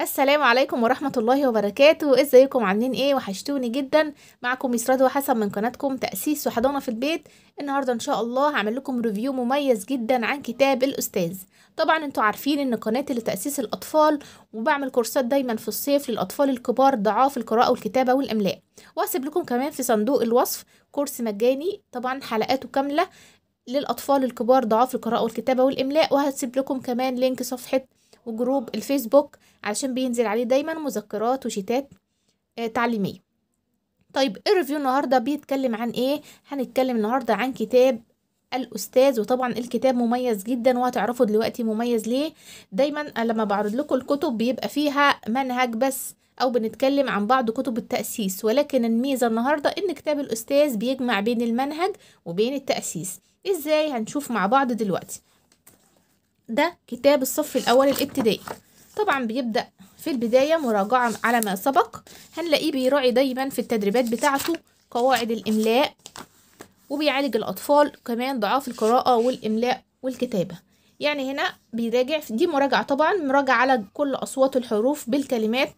السلام عليكم ورحمة الله وبركاته ازيكم عاملين ايه وحشتوني جدا معكم يسراد وحسن من قناتكم تأسيس وحضانة في البيت النهاردة ان شاء الله هعمل لكم ريفيو مميز جدا عن كتاب الاستاذ طبعا انتوا عارفين ان قناتي لتأسيس الاطفال وبعمل كورسات دايما في الصيف للاطفال الكبار ضعاف القراءة والكتابة والاملاء واسيب لكم كمان في صندوق الوصف كورس مجاني طبعا حلقاته كاملة للاطفال الكبار ضعاف القراءة والكتابة والاملاء وهسيب لكم كمان لينك صفحة وجروب الفيسبوك علشان بينزل عليه دايما مذكرات وشيتات آه، تعليميه طيب إيه الريفيو النهارده بيتكلم عن ايه هنتكلم النهارده عن كتاب الاستاذ وطبعا الكتاب مميز جدا وهتعرفوا دلوقتي مميز ليه دايما آه، لما بعرض لكم الكتب بيبقى فيها منهج بس او بنتكلم عن بعض كتب التاسيس ولكن الميزه النهارده ان كتاب الاستاذ بيجمع بين المنهج وبين التاسيس ازاي هنشوف مع بعض دلوقتي ده كتاب الصف الأول الابتدائي طبعا بيبدأ في البداية مراجعة على ما سبق هنلاقيه بيراعي دايما في التدريبات بتاعته قواعد الإملاء وبيعالج الأطفال كمان ضعاف القراءة والإملاء والكتابة يعني هنا بيراجع دي مراجعة طبعا مراجعة على كل أصوات الحروف بالكلمات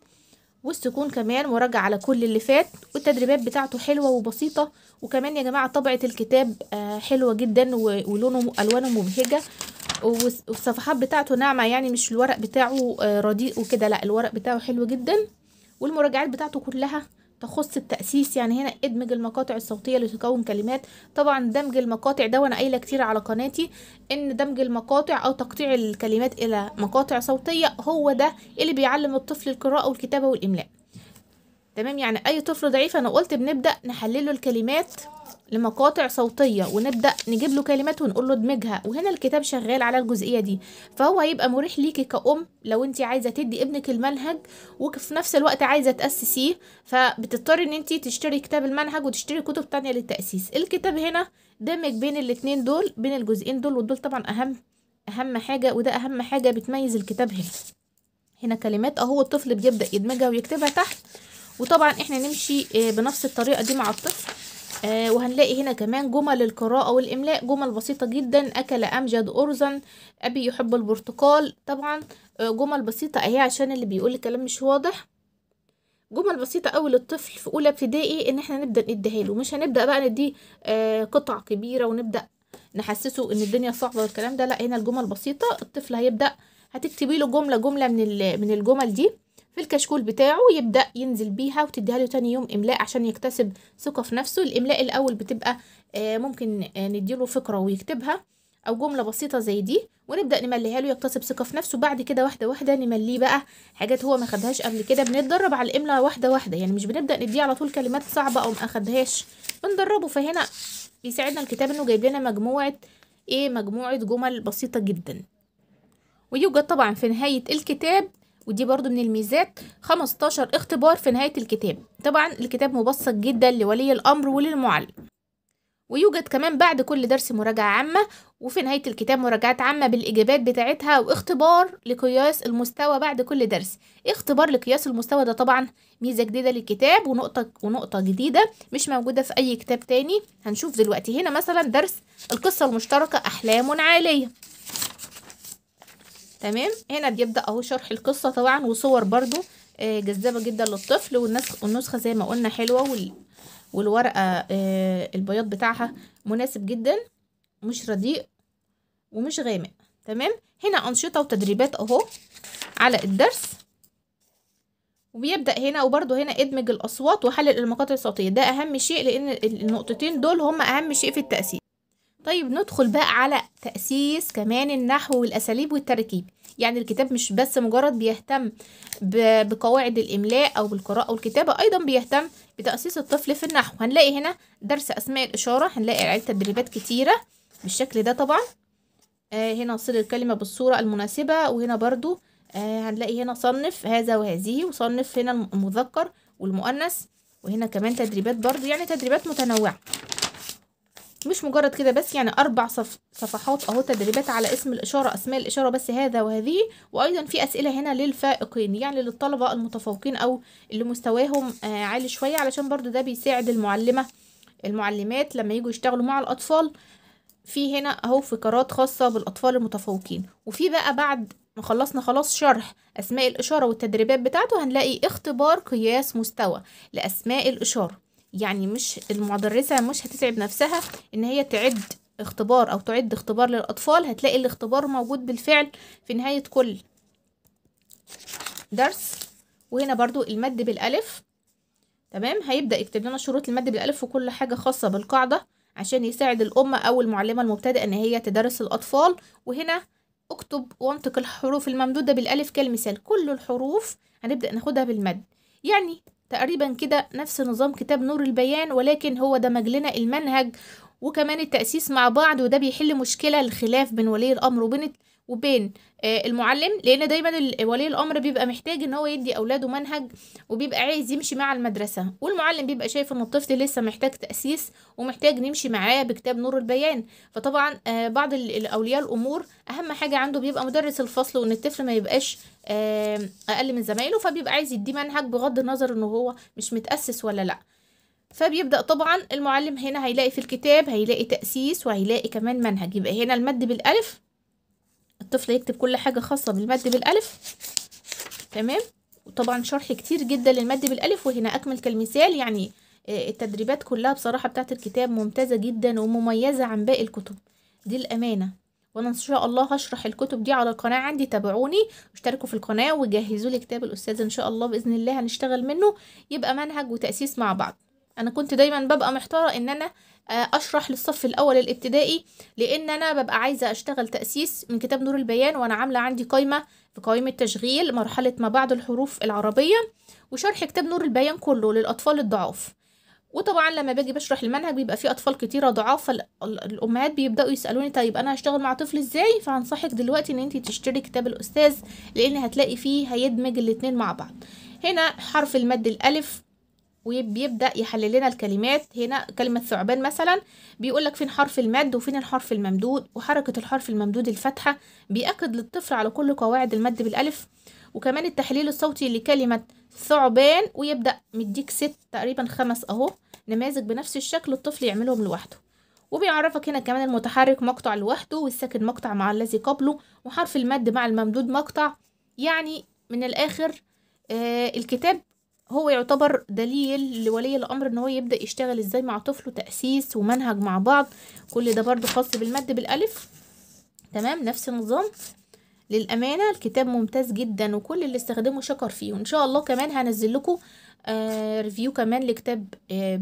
والسكون كمان مراجعة على كل اللي فات والتدريبات بتاعته حلوة وبسيطة وكمان يا جماعة طبعة الكتاب آه، حلوة جدا ولونه ألوانه مبهجة والصفحات بتاعته ناعمة يعني مش الورق بتاعه آه، رديء وكده لا الورق بتاعه حلو جدا والمراجعات بتاعته كلها تخص التأسيس يعني هنا ادمج المقاطع الصوتية لتكون كلمات طبعا دمج المقاطع ده وانا قايله كتير على قناتي ان دمج المقاطع او تقطيع الكلمات الى مقاطع صوتية هو ده اللي بيعلم الطفل القراءة والكتابة والاملاء تمام يعني اي طفل ضعيف انا قلت بنبدا نحلله الكلمات لمقاطع صوتيه ونبدا نجيب له كلمات ونقول له ادمجها وهنا الكتاب شغال على الجزئيه دي فهو هيبقى مريح ليكي كأم لو انت عايزه تدي ابنك المنهج وفي نفس الوقت عايزه تاسسيه فبتضطري ان انت تشتري كتاب المنهج وتشتري كتب تانية للتاسيس الكتاب هنا دمج بين الاتنين دول بين الجزئين دول ودول طبعا اهم اهم حاجه وده اهم حاجه بتميز الكتاب هنا هنا كلمات اهو الطفل بيبدا يدمجها ويكتبها تحت وطبعا احنا نمشي آه، بنفس الطريقة دي مع الطفل آه، وهنلاقي هنا كمان جمل القراءة والإملاء جمل بسيطة جدا أكل أمجد أرزا أبي يحب البرتقال طبعا آه، جمل بسيطة أهي عشان اللي بيقول الكلام مش واضح جمل بسيطة أوي للطفل في أولى ابتدائي إن احنا نبدأ نديها له مش هنبدأ بقى نديه قطع كبيرة ونبدأ نحسسه إن الدنيا صعبة والكلام ده لأ هنا الجمل بسيطة الطفل هيبدأ هتكتبي له جملة جملة من من الجمل دي في الكشكول بتاعه يبدأ ينزل بيها وتديها له تاني يوم إملاء عشان يكتسب ثقة في نفسه الإملاء الأول بتبقى آه، ممكن آه، نديله فكرة ويكتبها أو جملة بسيطة زي دي ونبدأ نمليها له يكتسب ثقة في نفسه بعد كده واحدة واحدة نمليه بقى حاجات هو ما خدهاش قبل كده بنتدرب على الإملاء واحدة واحدة يعني مش بنبدأ نديه على طول كلمات صعبة أو ما أخدهاش بندربه فهنا بيساعدنا الكتاب إنه جايب لنا مجموعة إيه مجموعة جمل بسيطة جدا ويوجد طبعا في نهاية الكتاب ودي برضو من الميزات 15 اختبار في نهاية الكتاب طبعا الكتاب مبسط جدا لولي الأمر وللمعلم ويوجد كمان بعد كل درس مراجعة عامة وفي نهاية الكتاب مراجعات عامة بالإجابات بتاعتها واختبار لقياس المستوى بعد كل درس اختبار لقياس المستوى ده طبعا ميزة جديدة للكتاب ونقطة, ونقطة جديدة مش موجودة في أي كتاب تاني هنشوف دلوقتي هنا مثلا درس القصة المشتركة أحلام عالية تمام هنا بيبدا اهو شرح القصه طبعا وصور برضو آه، جذابه جدا للطفل والنسخه زي ما قلنا حلوه والورقه آه، البياض بتاعها مناسب جدا مش رديء ومش غامق تمام هنا انشطه وتدريبات اهو على الدرس وبيبدا هنا وبرده هنا ادمج الاصوات وحلل المقاطع الصوتيه ده اهم شيء لان النقطتين دول هم اهم شيء في التاسيس طيب ندخل بقى على تأسيس كمان النحو والأساليب والتركيب يعني الكتاب مش بس مجرد بيهتم بقواعد الإملاء أو بالقراءة والكتابة أيضا بيهتم بتأسيس الطفل في النحو هنلاقي هنا درس أسماء الإشارة هنلاقي عدة تدريبات كتيرة بالشكل ده طبعا آه هنا صل الكلمة بالصورة المناسبة وهنا برضو آه هنلاقي هنا صنف هذا وهذه وصنف هنا المذكر والمؤنث وهنا كمان تدريبات برضو يعني تدريبات متنوعة مش مجرد كده بس يعني أربع صف صفحات أهو تدريبات على اسم الإشارة أسماء الإشارة بس هذا وهذه وأيضا في أسئلة هنا للفائقين يعني للطلبة المتفوقين أو اللي مستواهم آه، عالي شوية علشان برضو ده بيساعد المعلمة المعلمات لما يجوا يشتغلوا مع الأطفال في هنا أهو فقرات خاصة بالأطفال المتفوقين وفي بقى بعد ما خلصنا خلاص شرح أسماء الإشارة والتدريبات بتاعته هنلاقي اختبار قياس مستوى لأسماء الإشارة يعني مش المدرسة مش هتتعب نفسها ان هي تعد اختبار او تعد اختبار للاطفال هتلاقي الاختبار موجود بالفعل في نهاية كل درس وهنا برضو المد بالالف تمام هيبدأ يكتب لنا شروط المد بالالف وكل حاجة خاصة بالقاعدة عشان يساعد الام او المعلمة المبتدئة ان هي تدرس الاطفال وهنا اكتب وانطق الحروف الممدودة بالالف كالمثال كل الحروف هنبدأ ناخدها بالمد يعني تقريبا كده نفس نظام كتاب نور البيان ولكن هو دمج لنا المنهج وكمان التأسيس مع بعض وده بيحل مشكلة الخلاف بين ولي الأمر وبين وبين آه، المعلم لان دايما ولي الامر بيبقى محتاج ان هو يدي اولاده منهج وبيبقى عايز يمشي مع المدرسه والمعلم بيبقى شايف ان الطفل لسه محتاج تاسيس ومحتاج نمشي معاه بكتاب نور البيان فطبعا آه، بعض الاولياء الامور اهم حاجه عنده بيبقى مدرس الفصل وان الطفل ما يبقاش آه، اقل من زمايله فبيبقى عايز يديه منهج بغض النظر ان هو مش متاسس ولا لا فبيبدأ طبعا المعلم هنا هيلاقي في الكتاب هيلاقي تأسيس وهيلاقي كمان منهج يبقى هنا المد بالألف الطفل يكتب كل حاجة خاصة بالمد بالألف تمام وطبعا شرح كتير جدا للمد بالألف وهنا أكمل كالمثال يعني آه، التدريبات كلها بصراحة بتاعت الكتاب ممتازة جدا ومميزة عن باقي الكتب دي الأمانة وأنا إن شاء الله هشرح الكتب دي على القناة عندي تابعوني واشتركوا في القناة وجهزوا لي كتاب الأستاذ إن شاء الله بإذن الله هنشتغل منه يبقى منهج وتأسيس مع بعض انا كنت دايما ببقى محتاره ان انا آه، اشرح للصف الاول الابتدائي لان انا ببقى عايزه اشتغل تاسيس من كتاب نور البيان وانا عامله عندي قائمه في قائمه تشغيل مرحله ما بعد الحروف العربيه وشرح كتاب نور البيان كله للاطفال الضعاف وطبعا لما باجي بشرح المنهج بيبقى فيه اطفال كتيره ضعاف الامهات بيبداوا يسالوني طيب انا هشتغل مع طفل ازاي فهنصحك دلوقتي ان انت تشتري كتاب الاستاذ لان هتلاقي فيه هيدمج الاتنين مع بعض هنا حرف المد الالف وبيبدا يحلل لنا الكلمات هنا كلمه ثعبان مثلا بيقول لك فين حرف المد وفين الحرف الممدود وحركه الحرف الممدود الفتحه بياكد للطفل على كل قواعد المد بالالف وكمان التحليل الصوتي لكلمه ثعبان ويبدا مديك ست تقريبا خمس اهو نماذج بنفس الشكل الطفل يعملهم لوحده وبيعرفك هنا كمان المتحرك مقطع لوحده والساكن مقطع مع الذي قبله وحرف المد مع الممدود مقطع يعني من الاخر آه الكتاب هو يعتبر دليل لولي الامر ان هو يبدا يشتغل ازاي مع طفله تاسيس ومنهج مع بعض كل ده برضو خاص بالمد بالالف تمام نفس النظام للامانه الكتاب ممتاز جدا وكل اللي استخدمه شكر فيه وان شاء الله كمان هنزل لكم آه ريفيو كمان لكتاب آه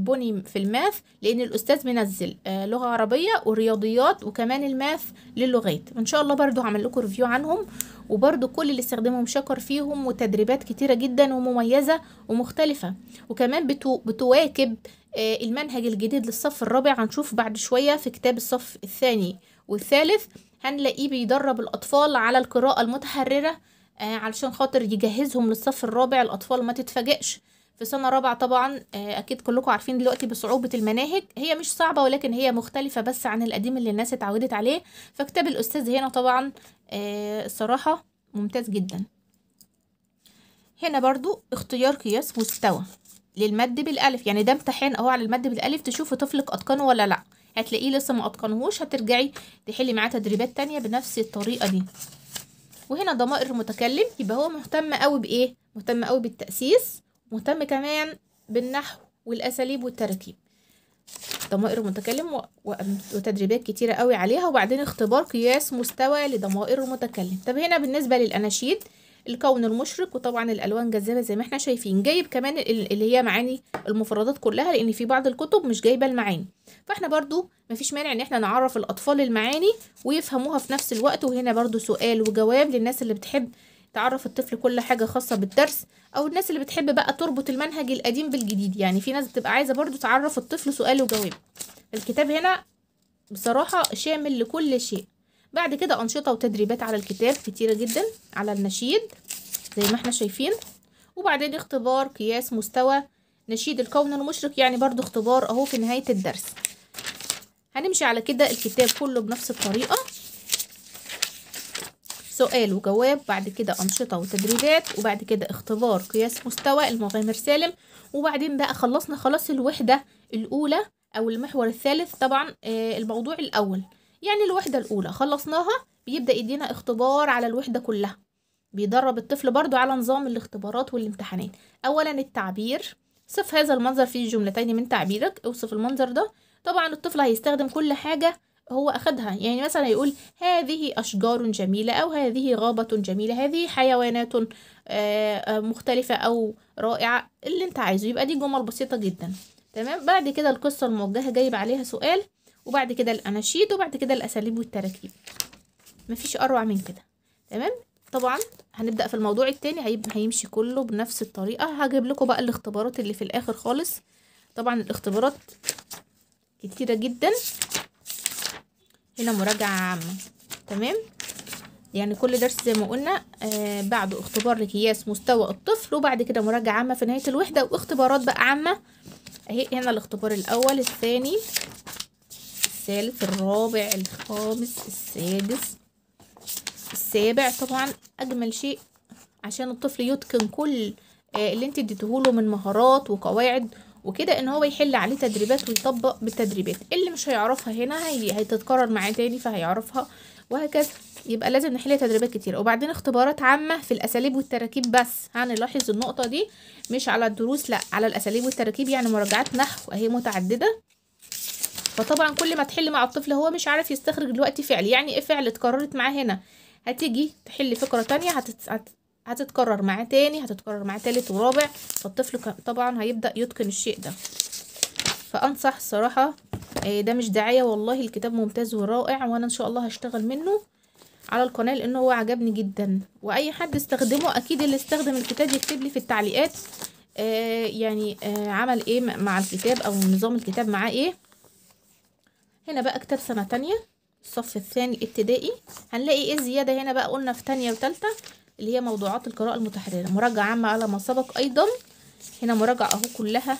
في الماث لان الاستاذ منزل آه لغه عربيه ورياضيات وكمان الماث للغات ان شاء الله برضو هعمل لكم ريفيو عنهم وبرضو كل اللي استخدمهم شكر فيهم وتدريبات كتيره جدا ومميزه ومختلفه وكمان بتو بتواكب آه المنهج الجديد للصف الرابع هنشوف بعد شويه في كتاب الصف الثاني والثالث هنلاقيه بيدرب الاطفال على القراءه المتحرره آه علشان خاطر يجهزهم للصف الرابع الاطفال ما تتفاجئش في سنة رابعة طبعا آه، أكيد كلكم عارفين دلوقتي بصعوبة المناهج هي مش صعبة ولكن هي مختلفة بس عن القديم اللي الناس اتعودت عليه فكتاب الأستاذ هنا طبعا آه، الصراحة ممتاز جدا هنا برضو اختيار قياس مستوى للمد بالالف يعني ده امتحان اهو على المد بالالف تشوفوا طفلك اتقنه ولا لا هتلاقيه لسه ما اتقنهوش هترجعي تحلي معاه تدريبات تانية بنفس الطريقه دي وهنا ضمائر المتكلم يبقى هو مهتم قوي بايه مهتم قوي بالتاسيس مهتم كمان بالنحو والأساليب والتراكيب ضمائر المتكلم وتدريبات كتيرة قوي عليها وبعدين اختبار قياس مستوى لضمائر المتكلم طب هنا بالنسبة للأناشيد الكون المشرق وطبعا الالوان جذابه زي ما احنا شايفين جايب كمان اللي هي معاني المفردات كلها لان في بعض الكتب مش جايبه المعاني فاحنا برضو مفيش مانع ان احنا نعرف الاطفال المعاني ويفهموها في نفس الوقت وهنا برضو سؤال وجواب للناس اللي بتحب تعرف الطفل كل حاجة خاصة بالدرس أو الناس اللي بتحب بقى تربط المنهج القديم بالجديد يعني في ناس بتبقى عايزة برضو تعرف الطفل سؤال وجواب الكتاب هنا بصراحة شامل لكل شيء بعد كده أنشطة وتدريبات على الكتاب كتيرة جدا على النشيد زي ما احنا شايفين وبعدين اختبار قياس مستوى نشيد الكون المشرق يعني برضو اختبار اهو في نهاية الدرس هنمشي على كده الكتاب كله بنفس الطريقة سؤال وجواب بعد كده أنشطة وتدريبات وبعد كده اختبار قياس مستوى المغامر سالم وبعدين بقى خلصنا خلاص الوحدة الأولى أو المحور الثالث طبعا آه، الموضوع الأول يعني الوحدة الأولى خلصناها بيبدأ يدينا اختبار على الوحدة كلها بيدرب الطفل برضو على نظام الاختبارات والامتحانات أولا التعبير صف هذا المنظر فيه جملتين من تعبيرك اوصف المنظر ده طبعا الطفل هيستخدم كل حاجة هو أخدها يعني مثلا يقول هذه أشجار جميلة أو هذه غابة جميلة هذه حيوانات آه، مختلفة أو رائعة اللي أنت عايزه يبقى دي جمل بسيطة جدا تمام بعد كده القصة الموجهة جايب عليها سؤال وبعد كده الأناشيد وبعد كده الأساليب والتراكيب مفيش أروع من كده تمام طبعا هنبدأ في الموضوع التاني هيمشي كله بنفس الطريقة هجيب لكم بقى الاختبارات اللي في الآخر خالص طبعا الاختبارات كتيرة جدا هنا مراجعة عامة تمام يعني كل درس زي ما قلنا آه بعد اختبار لقياس مستوى الطفل وبعد كده مراجعة عامة في نهاية الوحدة واختبارات بقى عامة اهي هنا الاختبار الأول الثاني الثالث الرابع الخامس السادس السابع طبعا أجمل شيء عشان الطفل يتقن كل آه، اللي انت اديتهوله من مهارات وقواعد وكده ان هو يحل عليه تدريبات ويطبق بالتدريبات اللي مش هيعرفها هنا هي هتتكرر معاه تاني فهيعرفها وهكذا يبقى لازم نحل تدريبات كتير وبعدين اختبارات عامه في الاساليب والتراكيب بس هنلاحظ النقطه دي مش على الدروس لا على الاساليب والتراكيب يعني مراجعات نحو اهي متعدده فطبعا كل ما تحل مع الطفل هو مش عارف يستخرج دلوقتي فعل يعني ايه فعل اتكررت معاه هنا هتيجي تحل فكره تانية هتت... هتتكرر معاه تاني هتتكرر معاه تالت ورابع فالطفل طبعا هيبدأ يتقن الشيء ده فأنصح الصراحة آه، ده مش دعاية والله الكتاب ممتاز ورائع وأنا إن شاء الله هشتغل منه على القناة لأنه هو عجبني جدا وأي حد استخدمه أكيد اللي استخدم الكتاب يكتب لي في التعليقات آه، يعني آه، عمل ايه مع الكتاب او نظام الكتاب معاه ايه هنا بقى كتاب سنة تانية الصف الثاني ابتدائي هنلاقي ايه زيادة هنا بقى قلنا في تانية وتالتة اللي هي موضوعات القراءة المتحررة مراجعة عامة على ما سبق أيضا هنا مراجعة أهو كلها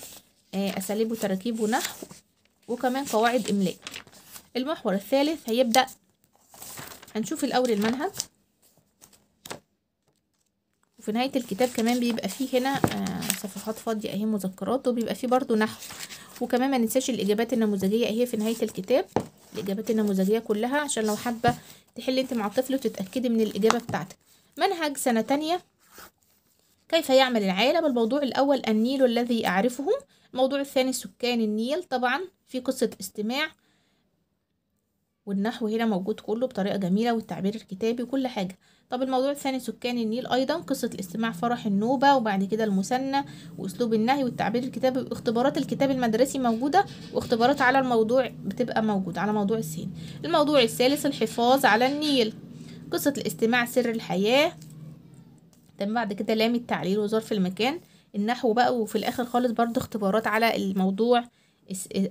آه، أساليب وتراكيب ونحو وكمان قواعد إملاء المحور الثالث هيبدأ هنشوف الأول المنهج وفي نهاية الكتاب كمان بيبقى فيه هنا آه، صفحات فاضية أهي مذكرات وبيبقى فيه برضو نحو وكمان ما ننساش الإجابات النموذجية أهي في نهاية الكتاب الإجابات النموذجية كلها عشان لو حابة تحل انت مع الطفل وتتأكدي من الإجابة بتاعتك منهج سنة تانية كيف يعمل العالم الموضوع الأول النيل الذي أعرفه الموضوع الثاني سكان النيل طبعا في قصة استماع والنحو هنا موجود كله بطريقة جميلة والتعبير الكتابي وكل حاجة طب الموضوع الثاني سكان النيل أيضا قصة الاستماع فرح النوبة وبعد كده المثنى وأسلوب النهي والتعبير الكتابي واختبارات الكتاب المدرسي موجودة واختبارات على الموضوع بتبقى موجودة على موضوع السين الموضوع الثالث الحفاظ على النيل قصة الاستماع سر الحياة تمام بعد كده لام التعليل وظرف المكان النحو بقى وفي الآخر خالص برضو اختبارات على الموضوع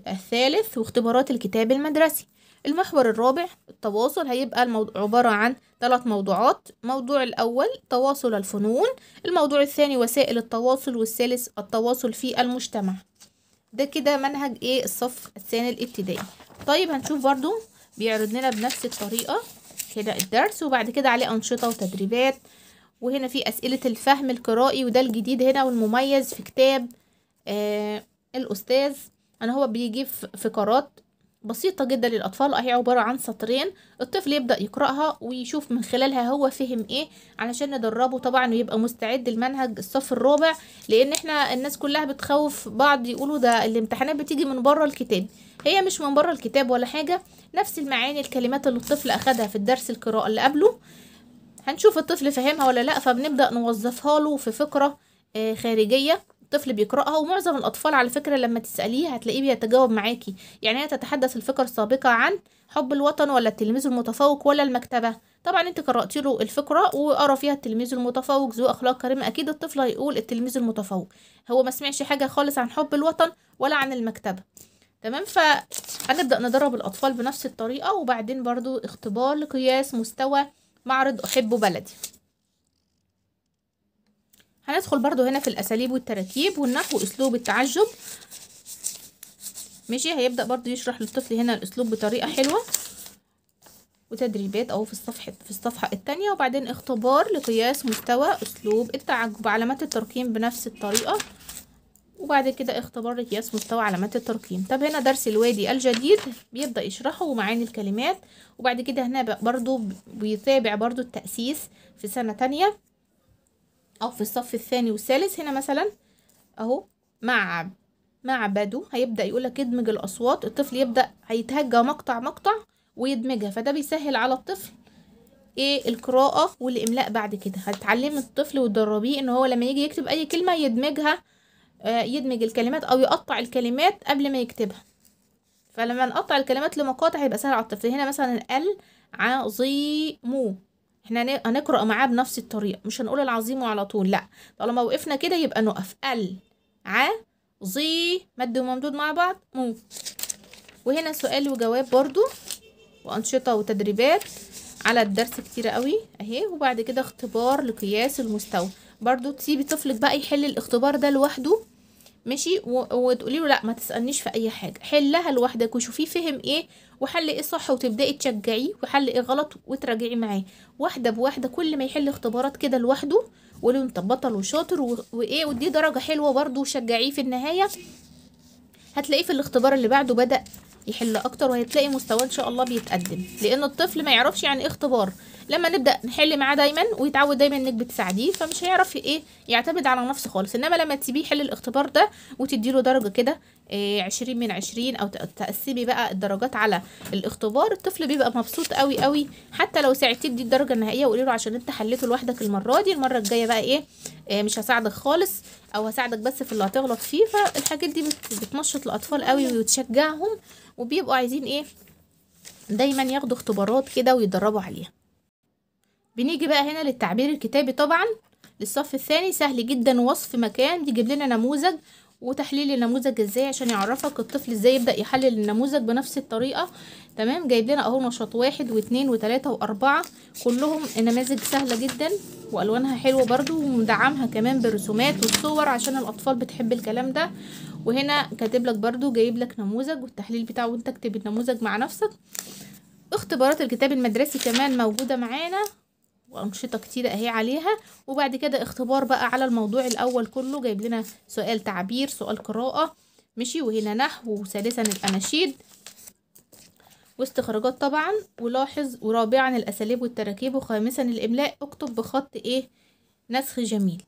الثالث واختبارات الكتاب المدرسي المحور الرابع التواصل هيبقى الموضوع عبارة عن ثلاث موضوعات موضوع الأول تواصل الفنون الموضوع الثاني وسائل التواصل والثالث التواصل في المجتمع ده كده منهج ايه الصف الثاني الابتدائي طيب هنشوف برضو بيعرض لنا بنفس الطريقة كده الدرس وبعد كده عليه أنشطة وتدريبات وهنا في أسئلة الفهم القرائي وده الجديد هنا والمميز في كتاب آه الأستاذ أنا هو بيجيب فقرات بسيطة جدا للأطفال هي عبارة عن سطرين الطفل يبدأ يقرأها ويشوف من خلالها هو فهم ايه علشان ندربه طبعا ويبقى مستعد لمنهج الصف الرابع لأن احنا الناس كلها بتخوف بعض يقولوا ده الامتحانات بتيجي من بره الكتاب هي مش من بره الكتاب ولا حاجة نفس المعاني الكلمات اللي الطفل أخدها في الدرس القراءة اللي قبله هنشوف الطفل فهمها ولا لأ فبنبدأ نوظفها له في فكرة آه، خارجية الطفل بيقرأها ومعظم الأطفال على فكرة لما تسأليه هتلاقيه بيتجاوب معاكي يعني هي تتحدث الفكرة السابقة عن حب الوطن ولا التلميذ المتفوق ولا المكتبة طبعا انت قرأت له الفكرة وقرا فيها التلميذ المتفوق ذو أخلاق كريمة أكيد الطفل هيقول التلميذ المتفوق هو ما سمعش حاجة خالص عن حب الوطن ولا عن المكتبة تمام فهنبدأ ندرب الأطفال بنفس الطريقة وبعدين برضو اختبار لقياس مستوى معرض أحبه بلدي هندخل برضو هنا في الأساليب والتراكيب والنحو أسلوب التعجب ماشي هيبدأ برضو يشرح للطفل هنا الأسلوب بطريقة حلوة وتدريبات أو في الصفحة في الصفحة التانية وبعدين اختبار لقياس مستوى أسلوب التعجب علامات الترقيم بنفس الطريقة وبعد كده اختبار قياس مستوى علامات الترقيم طب هنا درس الوادي الجديد بيبدأ يشرحه ومعاني الكلمات وبعد كده هنا برضو بيتابع برضو التأسيس في سنة تانية أو في الصف الثاني والثالث هنا مثلا أهو مع بدو هيبدأ يقولك ادمج الأصوات الطفل يبدأ هيتهجى مقطع مقطع ويدمجها فده بيسهل على الطفل ايه القراءة والإملاء بعد كده هتعلم الطفل وتدربيه ان هو لما يجي يكتب أي كلمة يدمجها آه، يدمج الكلمات او يقطع الكلمات قبل ما يكتبها فلما نقطع الكلمات لمقاطع هيبقى سهل على الطفل هنا مثلا ال عظيم احنا هنقرا معاه بنفس الطريقه مش هنقول العظيم على طول لا طالما وقفنا كده يبقى نقف ال ع ظي مد وممدود مع بعض مو وهنا سؤال وجواب برضو وانشطه وتدريبات على الدرس كتير قوي اهي وبعد كده اختبار لقياس المستوى برضو تسيبي طفلك بقى يحل الاختبار ده لوحده ماشي وتقولي له لا ما تسالنيش في اي حاجه حلها لوحدك وشوفيه فهم ايه وحل ايه صح وتبداي تشجعيه وحل ايه غلط وتراجعي معاه واحده بواحده كل ما يحل اختبارات كده لوحده قولي انت بطل وشاطر وايه ودي درجه حلوه برضو وشجعيه في النهايه هتلاقيه في الاختبار اللي بعده بدا يحل اكتر وهتلاقي مستواه ان شاء الله بيتقدم لان الطفل ما يعرفش يعني ايه اختبار لما نبدا نحل معاه دايما ويتعود دايما انك بتساعديه فمش هيعرف ايه يعتمد على نفسه خالص انما لما تسيبيه يحل الاختبار ده وتديله درجه كده إيه 20 من 20 او تقسمي بقى الدرجات على الاختبار الطفل بيبقى مبسوط قوي قوي حتى لو ساعدتيه تدي الدرجه النهائيه وقولي له عشان انت حليته لوحدك المره دي المره الجايه بقى ايه, إيه مش هساعدك خالص او هساعدك بس في اللي هتغلط فيه فالحاجات دي بتنشط الاطفال قوي وتشجعهم وبيبقوا عايزين ايه دايما ياخدوا اختبارات كده ويدربوا عليها بنيجي بقى هنا للتعبير الكتابي طبعا للصف الثاني سهل جدا وصف مكان يجيب لنا نموذج وتحليل النموذج ازاي عشان يعرفك الطفل ازاي يبدأ يحلل النموذج بنفس الطريقة تمام جايب لنا اهو نشاط واحد واتنين وتلاتة واربعة كلهم نماذج سهلة جدا والوانها حلوة برضو ومدعمها كمان بالرسومات والصور عشان الاطفال بتحب الكلام ده وهنا كاتب لك برضو جايب لك نموذج والتحليل بتاعه وانت اكتب النموذج مع نفسك اختبارات الكتاب المدرسي كمان موجودة معانا وانشطه كتيره اهي عليها وبعد كده اختبار بقى على الموضوع الاول كله جايب لنا سؤال تعبير سؤال قراءه مشي وهنا نحو وثالثا الاناشيد واستخراجات طبعا ولاحظ ورابعا الاساليب والتراكيب وخامسا الاملاء اكتب بخط ايه نسخ جميل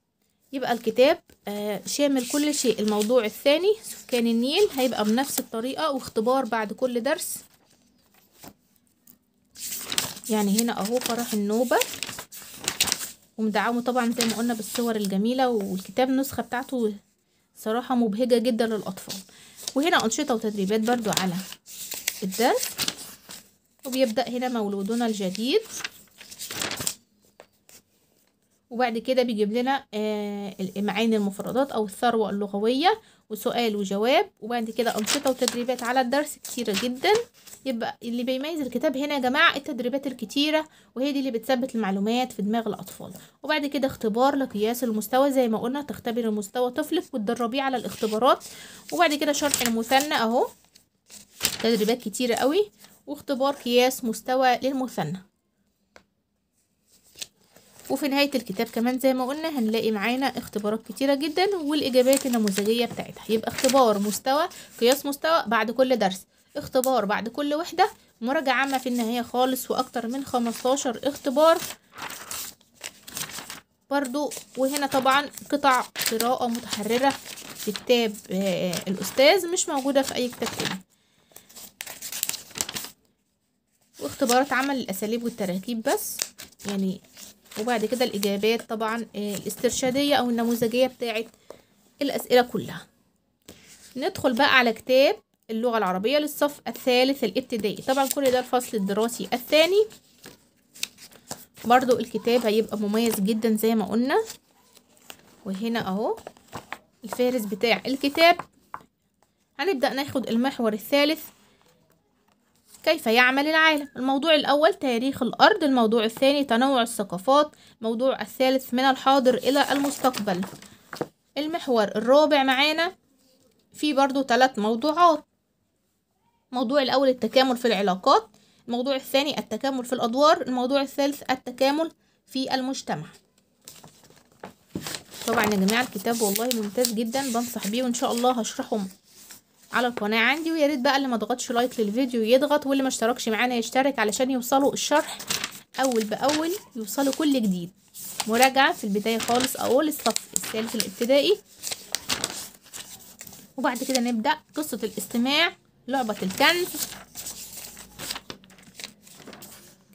يبقى الكتاب آه شامل كل شيء الموضوع الثاني سكان النيل هيبقى بنفس الطريقه واختبار بعد كل درس يعني هنا اهو فرح النوبه ومدعمه طبعا زي ما قلنا بالصور الجميلة والكتاب النسخة بتاعته صراحة مبهجة جدا للأطفال وهنا أنشطة وتدريبات برضو على الدرس وبيبدأ هنا مولودنا الجديد وبعد كده بيجيب لنا آه، معاني المفردات أو الثروة اللغوية وسؤال وجواب وبعد كده أنشطة وتدريبات على الدرس كتيرة جدا يبقى اللي بيميز الكتاب هنا يا جماعة التدريبات الكتيرة وهي دي اللي بتثبت المعلومات في دماغ الأطفال وبعد كده اختبار لقياس المستوى زي ما قلنا تختبر المستوى طفلك وتدربيه على الاختبارات وبعد كده شرح المثنى أهو تدريبات كتيرة قوي واختبار قياس مستوى للمثنى وفي نهاية الكتاب كمان زي ما قلنا هنلاقي معانا اختبارات كتيرة جدا والإجابات النموذجية بتاعتها يبقى اختبار مستوى قياس مستوى بعد كل درس اختبار بعد كل وحدة مراجعة عامة في النهاية خالص وأكتر من 15 اختبار برضو وهنا طبعا قطع قراءة متحررة في كتاب آه، الأستاذ مش موجودة في أي كتاب تاني واختبارات عمل الأساليب والتراكيب بس يعني وبعد كده الإجابات طبعا آه، الاسترشادية أو النموذجية بتاعت الأسئلة كلها ندخل بقى على كتاب اللغة العربية للصف الثالث الابتدائي طبعا كل ده الفصل الدراسي الثاني برضو الكتاب هيبقى مميز جدا زي ما قلنا وهنا اهو الفارس بتاع الكتاب هنبدأ ناخد المحور الثالث كيف يعمل العالم الموضوع الأول تاريخ الأرض الموضوع الثاني تنوع الثقافات الموضوع الثالث من الحاضر إلى المستقبل المحور الرابع معانا في برضو ثلاث موضوعات الموضوع الأول التكامل في العلاقات الموضوع الثاني التكامل في الأدوار الموضوع الثالث التكامل في المجتمع طبعا يا جماعة الكتاب والله ممتاز جدا بنصح بيه وإن شاء الله هشرحه على القناه عندي ويا ريت بقى اللي ما ضغطش لايك للفيديو يضغط واللي ما اشتركش معانا يشترك علشان يوصلوا الشرح اول باول يوصلوا كل جديد مراجعه في البدايه خالص اول الصف الثالث الابتدائي وبعد كده نبدا قصه الاستماع لعبه الكنز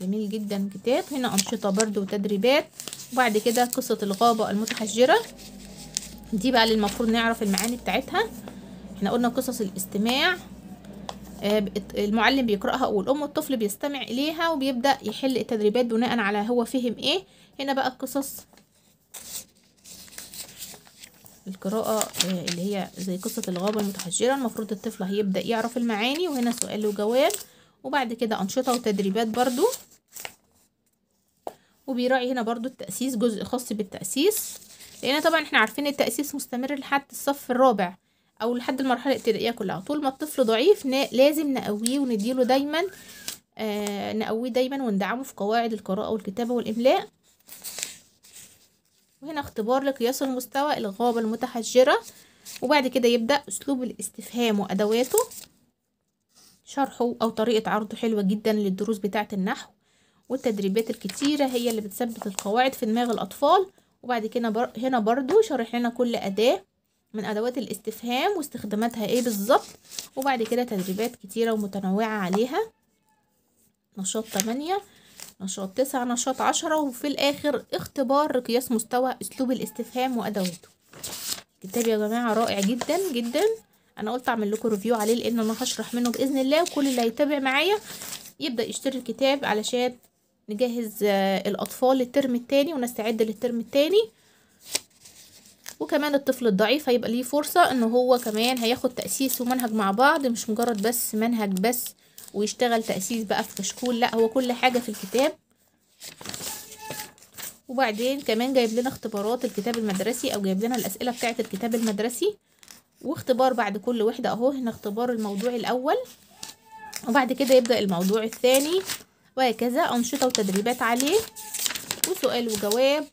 جميل جدا كتاب هنا انشطه برده وتدريبات وبعد كده قصه الغابه المتحجره دي بقى اللي المفروض نعرف المعاني بتاعتها احنا قلنا قصص الاستماع آه، المعلم بيقرأها والأم والطفل بيستمع إليها وبيبدأ يحل التدريبات بناء على هو فهم إيه هنا بقى القصص القراءة آه، اللي هي زي قصة الغابة المتحجرة المفروض الطفل هيبدأ يعرف المعاني وهنا سؤال وجواب وبعد كده أنشطة وتدريبات برضو وبيراعي هنا برضو التأسيس جزء خاص بالتأسيس لأن طبعا احنا عارفين التأسيس مستمر لحد الصف الرابع او لحد المرحله الابتدائيه كلها طول ما الطفل ضعيف لازم نقويه ونديله دايما آه نقويه دايما وندعمه في قواعد القراءه والكتابه والاملاء وهنا اختبار لقياس المستوى الغابه المتحجره وبعد كده يبدا اسلوب الاستفهام وادواته شرحه او طريقه عرضه حلوه جدا للدروس بتاعه النحو والتدريبات الكتيره هي اللي بتثبت القواعد في دماغ الاطفال وبعد كده هنا برضو شرح لنا كل اداه من أدوات الاستفهام واستخداماتها إيه بالظبط وبعد كده تدريبات كتيرة ومتنوعة عليها نشاط 8 نشاط 9 نشاط 10 وفي الآخر اختبار لقياس مستوى أسلوب الاستفهام وأدواته كتاب يا جماعة رائع جدا جدا أنا قلت أعمل لكم ريفيو عليه لأن أنا هشرح منه بإذن الله وكل اللي هيتابع معايا يبدأ يشتري الكتاب علشان نجهز آه، الأطفال للترم التاني ونستعد للترم التاني وكمان الطفل الضعيف هيبقى ليه فرصة ان هو كمان هياخد تأسيس ومنهج مع بعض مش مجرد بس منهج بس ويشتغل تأسيس بقى في كشكول لا هو كل حاجة في الكتاب وبعدين كمان جايب لنا اختبارات الكتاب المدرسي او جايب لنا الاسئله بتاعه الكتاب المدرسي واختبار بعد كل وحده اهو هنا اختبار الموضوع الاول وبعد كده يبدا الموضوع الثاني وهكذا انشطه وتدريبات عليه وسؤال وجواب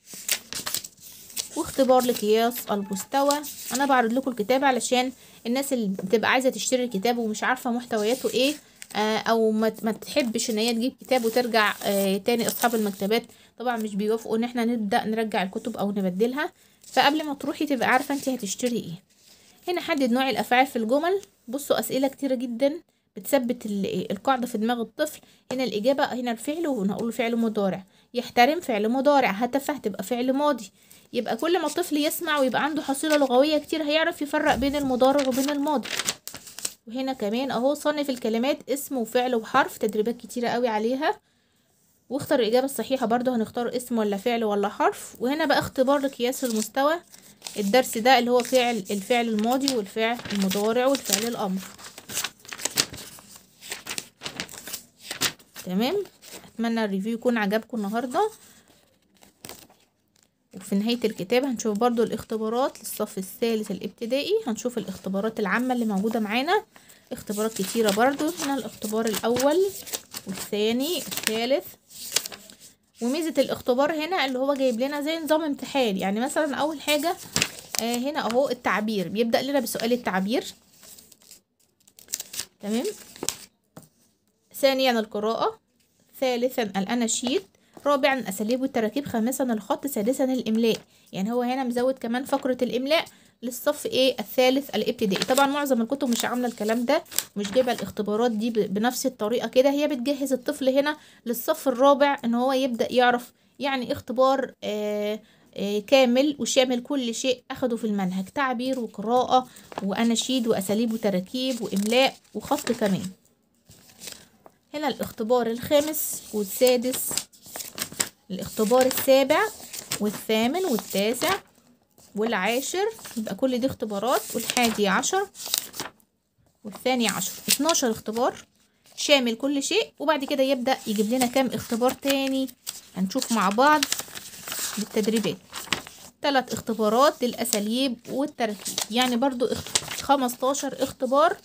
واختبار لقياس المستوى انا بعرض لكم الكتاب علشان الناس اللي بتبقى عايزه تشتري الكتاب ومش عارفه محتوياته ايه آه، او ما تحبش ان هي تجيب كتاب وترجع آه، تاني اصحاب المكتبات طبعا مش بيوافقوا ان احنا نبدا نرجع الكتب او نبدلها فقبل ما تروحي تبقى عارفه انت هتشتري ايه هنا حدد نوع الافعال في الجمل بصوا اسئله كتيره جدا بتثبت القاعده في دماغ الطفل هنا الاجابه هنا الفعل وهنقول فعل مضارع يحترم فعل مضارع هتفه تبقى فعل ماضي يبقى كل ما الطفل يسمع ويبقى عنده حصيلة لغوية كتير هيعرف يفرق بين المضارع وبين الماضي وهنا كمان اهو صنف الكلمات اسم وفعل وحرف تدريبات كتيرة قوي عليها واختر الإجابة الصحيحة برضو هنختار اسم ولا فعل ولا حرف وهنا بقى اختبار لقياس المستوى الدرس ده اللي هو فعل الفعل الماضي والفعل المضارع والفعل الأمر تمام أتمنى الريفيو يكون عجبكم النهاردة وفي نهاية الكتاب هنشوف برضو الاختبارات للصف الثالث الابتدائي هنشوف الاختبارات العامة اللي موجودة معانا اختبارات كتيرة برضو هنا الاختبار الأول والثاني الثالث وميزة الاختبار هنا اللي هو جايب لنا زي نظام امتحان يعني مثلا أول حاجة آه هنا أهو التعبير بيبدأ لنا بسؤال التعبير تمام ثانيا القراءة ثالثا الأناشيد رابعا أساليب التراكيب خامسا الخط سادسا الإملاء يعني هو هنا مزود كمان فقرة الإملاء للصف ايه الثالث الابتدائي طبعا معظم الكتب مش عامله الكلام ده مش جايبه الاختبارات دي بنفس الطريقه كده هي بتجهز الطفل هنا للصف الرابع ان هو يبدا يعرف يعني اختبار آآ آه، آه، كامل وشامل كل شيء أخده في المنهج تعبير وقراءة وأناشيد وأساليب وتراكيب وإملاء وخط كمان هنا الاختبار الخامس والسادس الاختبار السابع والثامن والتاسع والعاشر يبقى كل دي اختبارات والحادي عشر والثاني عشر اتناشر اختبار شامل كل شيء وبعد كده يبدأ يجيب لنا كام اختبار تاني هنشوف مع بعض بالتدريبات تلات اختبارات للأساليب والتركيب يعني برضو خمستاشر اختبار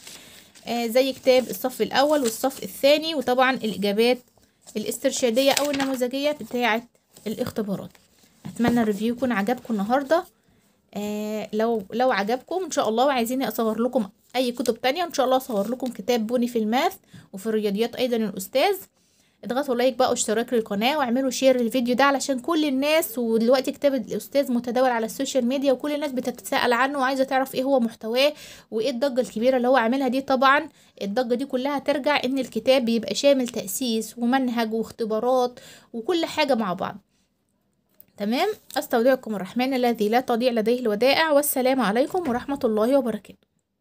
آه زي كتاب الصف الأول والصف الثاني وطبعا الإجابات الاسترشادية أو النموذجية بتاعة الاختبارات أتمنى الريفيو يكون عجبكم النهاردة آه لو لو عجبكم إن شاء الله وعايزيني أصور لكم أي كتب تانية إن شاء الله أصور لكم كتاب بوني في الماث وفي الرياضيات أيضا الأستاذ اضغطوا لايك بقى واشتراك للقناه واعملوا شير للفيديو ده علشان كل الناس ودلوقتي كتاب الاستاذ متداول على السوشيال ميديا وكل الناس بتتساءل عنه وعايزه تعرف ايه هو محتواه وايه الضجه الكبيره اللي هو عاملها دي طبعا الضجه دي كلها ترجع ان الكتاب بيبقى شامل تاسيس ومنهج واختبارات وكل حاجه مع بعض تمام استودعكم الرحمن الذي لا تضيع لديه الودائع والسلام عليكم ورحمه الله وبركاته